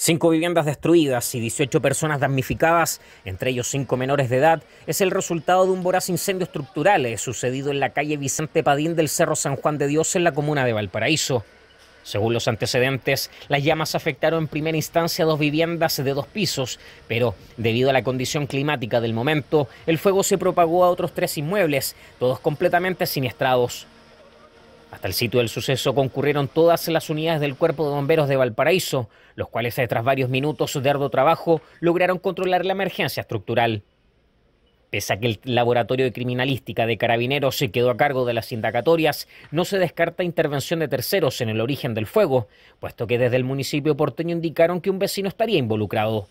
Cinco viviendas destruidas y 18 personas damnificadas, entre ellos cinco menores de edad, es el resultado de un voraz incendio estructural eh, sucedido en la calle Vicente Padín del Cerro San Juan de Dios en la comuna de Valparaíso. Según los antecedentes, las llamas afectaron en primera instancia dos viviendas de dos pisos, pero debido a la condición climática del momento, el fuego se propagó a otros tres inmuebles, todos completamente siniestrados. Hasta el sitio del suceso concurrieron todas las unidades del Cuerpo de Bomberos de Valparaíso, los cuales tras varios minutos de arduo trabajo lograron controlar la emergencia estructural. Pese a que el Laboratorio de Criminalística de Carabineros se quedó a cargo de las indagatorias, no se descarta intervención de terceros en el origen del fuego, puesto que desde el municipio porteño indicaron que un vecino estaría involucrado.